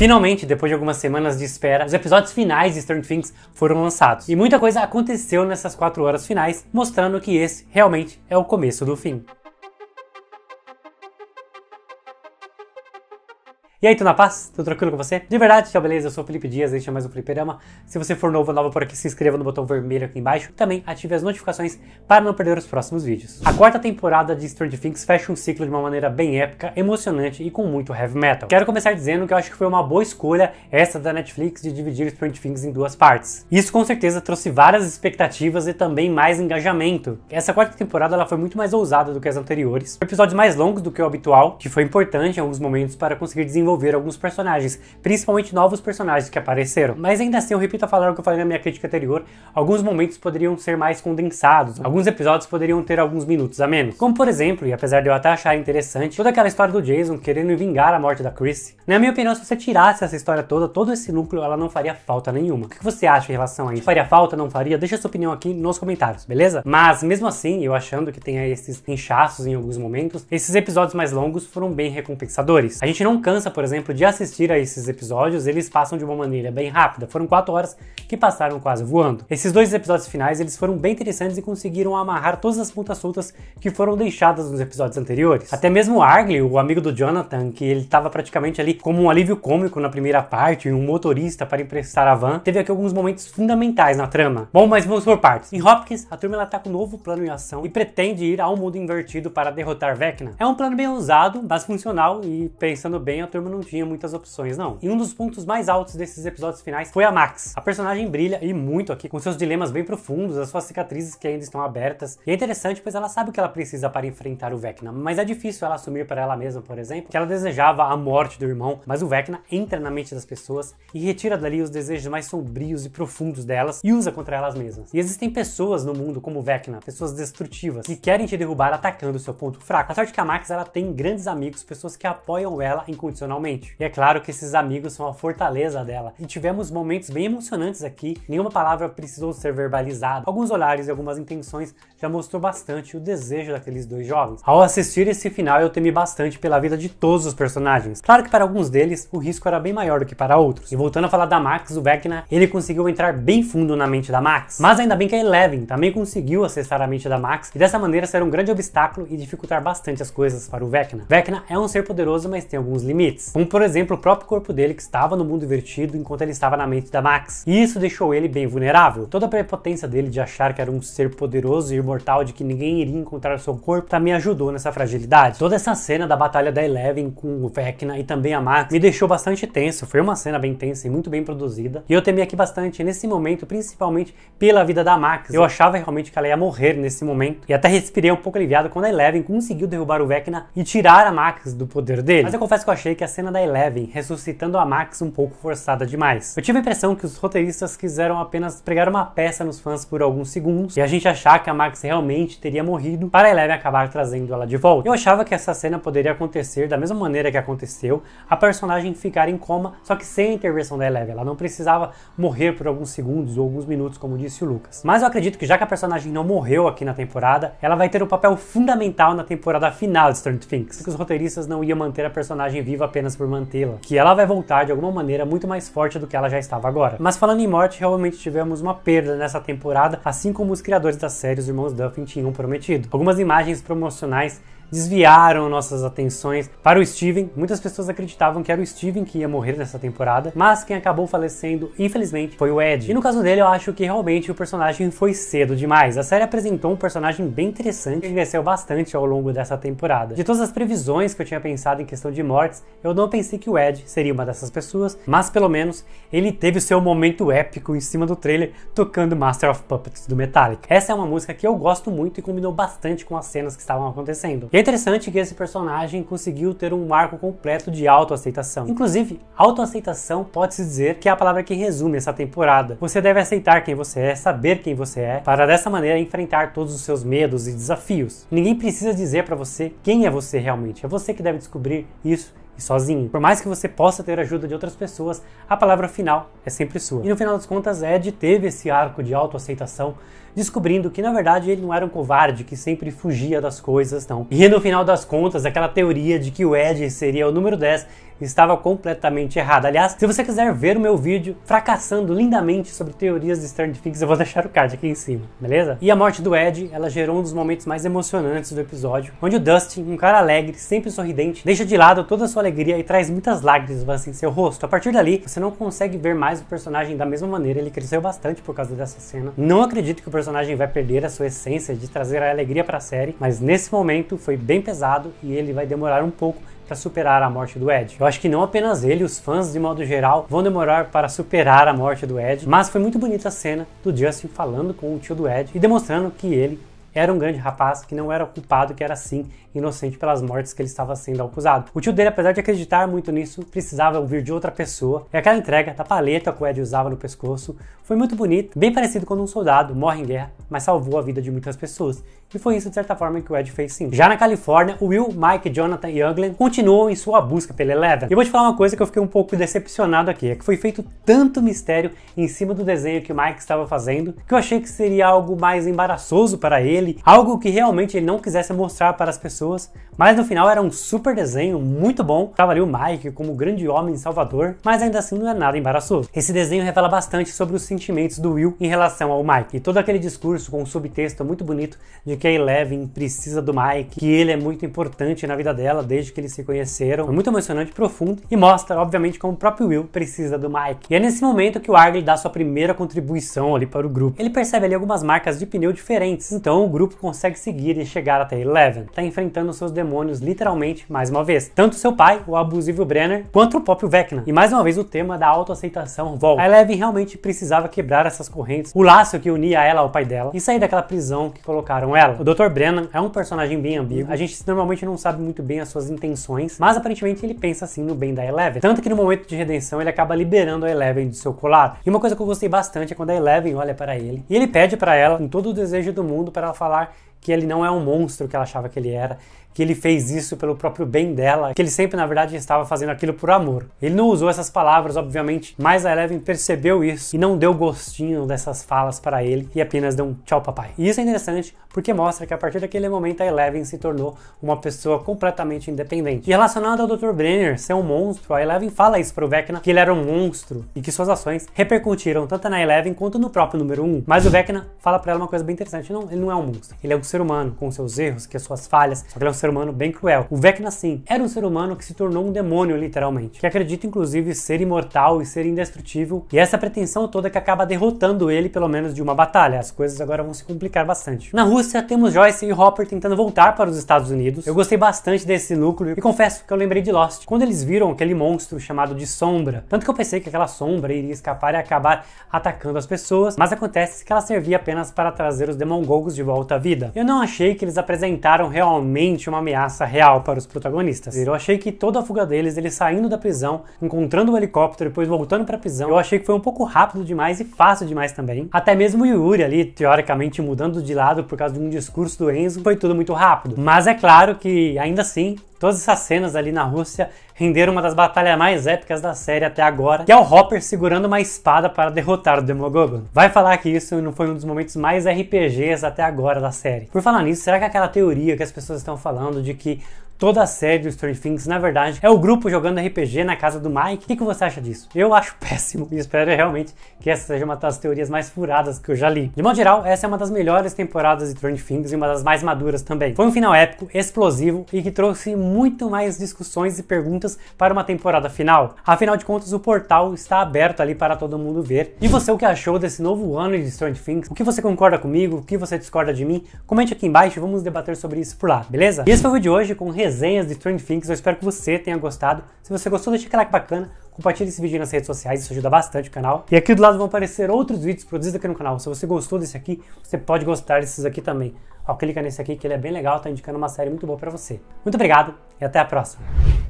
Finalmente, depois de algumas semanas de espera, os episódios finais de Stranger Things foram lançados. E muita coisa aconteceu nessas quatro horas finais, mostrando que esse realmente é o começo do fim. E aí, tudo na paz? Tudo tranquilo com você? De verdade, tchau, beleza? Eu sou o Felipe Dias, este é mais um Fliperama. Se você for novo ou nova por aqui, se inscreva no botão vermelho aqui embaixo. Também ative as notificações para não perder os próximos vídeos. A quarta temporada de Stranger Things fecha um ciclo de uma maneira bem épica, emocionante e com muito heavy metal. Quero começar dizendo que eu acho que foi uma boa escolha essa da Netflix de dividir Stranger Things em duas partes. Isso com certeza trouxe várias expectativas e também mais engajamento. Essa quarta temporada ela foi muito mais ousada do que as anteriores. Episódios mais longos do que o habitual, que foi importante em alguns momentos para conseguir desenvolver desenvolver alguns personagens, principalmente novos personagens que apareceram. Mas ainda assim, eu repito a falar o que eu falei na minha crítica anterior, alguns momentos poderiam ser mais condensados, alguns episódios poderiam ter alguns minutos a menos. Como por exemplo, e apesar de eu até achar interessante, toda aquela história do Jason querendo vingar a morte da Chrissy, Na minha opinião, se você tirasse essa história toda, todo esse núcleo, ela não faria falta nenhuma. O que você acha em relação a isso? Faria falta, não faria? Deixa sua opinião aqui nos comentários, beleza? Mas mesmo assim, eu achando que tenha esses inchaços em alguns momentos, esses episódios mais longos foram bem recompensadores. A gente não cansa, por por exemplo, de assistir a esses episódios, eles passam de uma maneira bem rápida. Foram quatro horas que passaram quase voando. Esses dois episódios finais, eles foram bem interessantes e conseguiram amarrar todas as pontas soltas que foram deixadas nos episódios anteriores. Até mesmo o Argley, o amigo do Jonathan, que ele estava praticamente ali como um alívio cômico na primeira parte, um motorista para emprestar a van, teve aqui alguns momentos fundamentais na trama. Bom, mas vamos por partes. Em Hopkins, a turma tá com um novo plano em ação e pretende ir ao mundo invertido para derrotar Vecna. É um plano bem ousado, mas funcional e pensando bem, a turma não tinha muitas opções, não. E um dos pontos mais altos desses episódios finais foi a Max. A personagem brilha e muito aqui, com seus dilemas bem profundos, as suas cicatrizes que ainda estão abertas. E é interessante, pois ela sabe o que ela precisa para enfrentar o Vecna, mas é difícil ela assumir para ela mesma, por exemplo, que ela desejava a morte do irmão, mas o Vecna entra na mente das pessoas e retira dali os desejos mais sombrios e profundos delas e usa contra elas mesmas. E existem pessoas no mundo como o Vecna, pessoas destrutivas, que querem te derrubar atacando o seu ponto fraco. A sorte é que a Max ela tem grandes amigos, pessoas que apoiam ela incondicionalmente e é claro que esses amigos são a fortaleza dela. E tivemos momentos bem emocionantes aqui, nenhuma palavra precisou ser verbalizada. Alguns olhares e algumas intenções já mostrou bastante o desejo daqueles dois jovens. Ao assistir esse final, eu temi bastante pela vida de todos os personagens. Claro que para alguns deles o risco era bem maior do que para outros. E voltando a falar da Max, o Vecna, ele conseguiu entrar bem fundo na mente da Max. Mas ainda bem que a Eleven também conseguiu acessar a mente da Max e dessa maneira ser um grande obstáculo e dificultar bastante as coisas para o Vecna. Vecna é um ser poderoso, mas tem alguns limites como por exemplo o próprio corpo dele que estava no mundo invertido enquanto ele estava na mente da Max. E isso deixou ele bem vulnerável. Toda a prepotência dele de achar que era um ser poderoso e imortal, de que ninguém iria encontrar o seu corpo, também tá, ajudou nessa fragilidade. Toda essa cena da batalha da Eleven com o Vecna e também a Max me deixou bastante tenso. Foi uma cena bem tensa e muito bem produzida. E eu temi aqui bastante nesse momento, principalmente pela vida da Max. Eu achava realmente que ela ia morrer nesse momento. E até respirei um pouco aliviado quando a Eleven conseguiu derrubar o Vecna e tirar a Max do poder dele. Mas eu confesso que eu achei que a cena da Eleven, ressuscitando a Max um pouco forçada demais. Eu tive a impressão que os roteiristas quiseram apenas pregar uma peça nos fãs por alguns segundos e a gente achar que a Max realmente teria morrido para a Eleven acabar trazendo ela de volta. Eu achava que essa cena poderia acontecer da mesma maneira que aconteceu, a personagem ficar em coma, só que sem a intervenção da Eleven. Ela não precisava morrer por alguns segundos ou alguns minutos, como disse o Lucas. Mas eu acredito que já que a personagem não morreu aqui na temporada, ela vai ter um papel fundamental na temporada final de Stranger Things. Que os roteiristas não iam manter a personagem viva apenas apenas por mantê-la, que ela vai voltar de alguma maneira muito mais forte do que ela já estava agora. Mas falando em morte, realmente tivemos uma perda nessa temporada, assim como os criadores da série, os irmãos Duffin, tinham prometido. Algumas imagens promocionais desviaram nossas atenções para o Steven. Muitas pessoas acreditavam que era o Steven que ia morrer nessa temporada, mas quem acabou falecendo, infelizmente, foi o Ed. E no caso dele, eu acho que realmente o personagem foi cedo demais. A série apresentou um personagem bem interessante que cresceu bastante ao longo dessa temporada. De todas as previsões que eu tinha pensado em questão de mortes, eu não pensei que o Ed seria uma dessas pessoas, mas pelo menos ele teve o seu momento épico em cima do trailer tocando Master of Puppets do Metallica. Essa é uma música que eu gosto muito e combinou bastante com as cenas que estavam acontecendo. E é interessante que esse personagem conseguiu ter um marco completo de autoaceitação. Inclusive, autoaceitação pode-se dizer que é a palavra que resume essa temporada. Você deve aceitar quem você é, saber quem você é, para dessa maneira enfrentar todos os seus medos e desafios. Ninguém precisa dizer para você quem é você realmente, é você que deve descobrir isso e sozinho. Por mais que você possa ter ajuda de outras pessoas, a palavra final é sempre sua. E no final das contas, Ed teve esse arco de autoaceitação, descobrindo que na verdade ele não era um covarde que sempre fugia das coisas, não. E no final das contas, aquela teoria de que o Ed seria o número 10 estava completamente errada. Aliás, se você quiser ver o meu vídeo fracassando lindamente sobre teorias de Stern Fix, eu vou deixar o card aqui em cima, beleza? E a morte do Ed, ela gerou um dos momentos mais emocionantes do episódio, onde o Dustin, um cara alegre, sempre sorridente, deixa de lado toda a sua alegria e traz muitas lágrimas em assim, seu rosto. A partir dali, você não consegue ver mais o personagem da mesma maneira, ele cresceu bastante por causa dessa cena. Não acredito que o personagem vai perder a sua essência de trazer a alegria para a série, mas nesse momento foi bem pesado e ele vai demorar um pouco para superar a morte do Ed. Eu acho que não apenas ele, os fãs de modo geral, vão demorar para superar a morte do Ed, mas foi muito bonita a cena do Justin falando com o tio do Ed e demonstrando que ele era um grande rapaz que não era culpado, que era sim inocente pelas mortes que ele estava sendo acusado. O tio dele, apesar de acreditar muito nisso, precisava ouvir de outra pessoa. E aquela entrega da paleta que o Ed usava no pescoço foi muito bonita, bem parecido quando um soldado morre em guerra, mas salvou a vida de muitas pessoas. E foi isso, de certa forma, que o Ed fez sim. Já na Califórnia, o Will, Mike, Jonathan e Youngland continuam em sua busca pela Eleven. E eu vou te falar uma coisa que eu fiquei um pouco decepcionado aqui, é que foi feito tanto mistério em cima do desenho que o Mike estava fazendo, que eu achei que seria algo mais embaraçoso para ele, algo que realmente ele não quisesse mostrar para as pessoas, mas no final era um super desenho, muito bom, estava ali o Mike como grande homem Salvador, mas ainda assim não é nada embaraçoso. Esse desenho revela bastante sobre os sentimentos do Will em relação ao Mike, e todo aquele discurso com um subtexto muito bonito de que a Eleven precisa do Mike, que ele é muito importante na vida dela desde que eles se conheceram. Foi é muito emocionante, profundo e mostra, obviamente, como o próprio Will precisa do Mike. E é nesse momento que o Argyle dá sua primeira contribuição ali para o grupo. Ele percebe ali algumas marcas de pneu diferentes, então o grupo consegue seguir e chegar até Eleven. Está enfrentando seus demônios literalmente mais uma vez. Tanto seu pai, o abusivo Brenner, quanto o próprio Vecna. E mais uma vez o tema da autoaceitação volta. A Eleven realmente precisava quebrar essas correntes, o laço que unia ela ao pai dela e sair daquela prisão que colocaram ela o Dr. Brennan é um personagem bem ambíguo. Uhum. A gente normalmente não sabe muito bem as suas intenções, mas aparentemente ele pensa assim no bem da Eleven. Tanto que no momento de redenção ele acaba liberando a Eleven do seu colar. E uma coisa que eu gostei bastante é quando a Eleven olha para ele e ele pede para ela, com todo o desejo do mundo, para ela falar que ele não é um monstro que ela achava que ele era, que ele fez isso pelo próprio bem dela, que ele sempre, na verdade, estava fazendo aquilo por amor. Ele não usou essas palavras, obviamente, mas a Eleven percebeu isso e não deu gostinho dessas falas para ele e apenas deu um tchau papai. E isso é interessante porque mostra que a partir daquele momento a Eleven se tornou uma pessoa completamente independente. E relacionado ao Dr. Brenner ser um monstro, a Eleven fala isso para o Vecna, que ele era um monstro e que suas ações repercutiram tanto na Eleven quanto no próprio número 1. Mas o Vecna fala para ela uma coisa bem interessante, não, ele não é um monstro, ele é um ser humano, com seus erros, que as suas falhas, só que ele é um ser humano bem cruel. O Vecna sim, era um ser humano que se tornou um demônio, literalmente, que acredita inclusive ser imortal e ser indestrutível, e é essa pretensão toda que acaba derrotando ele, pelo menos de uma batalha. As coisas agora vão se complicar bastante. Na Rússia, temos Joyce e Hopper tentando voltar para os Estados Unidos. Eu gostei bastante desse núcleo e confesso que eu lembrei de Lost, quando eles viram aquele monstro chamado de Sombra. Tanto que eu pensei que aquela sombra iria escapar e acabar atacando as pessoas, mas acontece que ela servia apenas para trazer os Demon Gogos de volta à vida. Eu não achei que eles apresentaram realmente uma ameaça real para os protagonistas. Eu achei que toda a fuga deles, eles saindo da prisão, encontrando o um helicóptero, depois voltando para a prisão, eu achei que foi um pouco rápido demais e fácil demais também. Até mesmo o Yuri ali, teoricamente mudando de lado por causa de um discurso do Enzo, foi tudo muito rápido. Mas é claro que ainda assim Todas essas cenas ali na Rússia renderam uma das batalhas mais épicas da série até agora, que é o Hopper segurando uma espada para derrotar o Demogorgon. Vai falar que isso não foi um dos momentos mais RPGs até agora da série. Por falar nisso, será que é aquela teoria que as pessoas estão falando de que Toda a série do Stranger Things, na verdade, é o grupo jogando RPG na casa do Mike. O que, que você acha disso? Eu acho péssimo e espero realmente que essa seja uma das teorias mais furadas que eu já li. De modo geral, essa é uma das melhores temporadas de Stranger Things e uma das mais maduras também. Foi um final épico, explosivo e que trouxe muito mais discussões e perguntas para uma temporada final. Afinal de contas, o portal está aberto ali para todo mundo ver. E você o que achou desse novo ano de Stranger Things? O que você concorda comigo? O que você discorda de mim? Comente aqui embaixo e vamos debater sobre isso por lá, beleza? E esse foi o vídeo de hoje com resenha resenhas de Stranger Things. Eu espero que você tenha gostado. Se você gostou, deixa aquele like bacana, compartilhe esse vídeo nas redes sociais, isso ajuda bastante o canal. E aqui do lado vão aparecer outros vídeos produzidos aqui no canal. Se você gostou desse aqui, você pode gostar desses aqui também. Ó, clica nesse aqui que ele é bem legal, tá indicando uma série muito boa para você. Muito obrigado e até a próxima.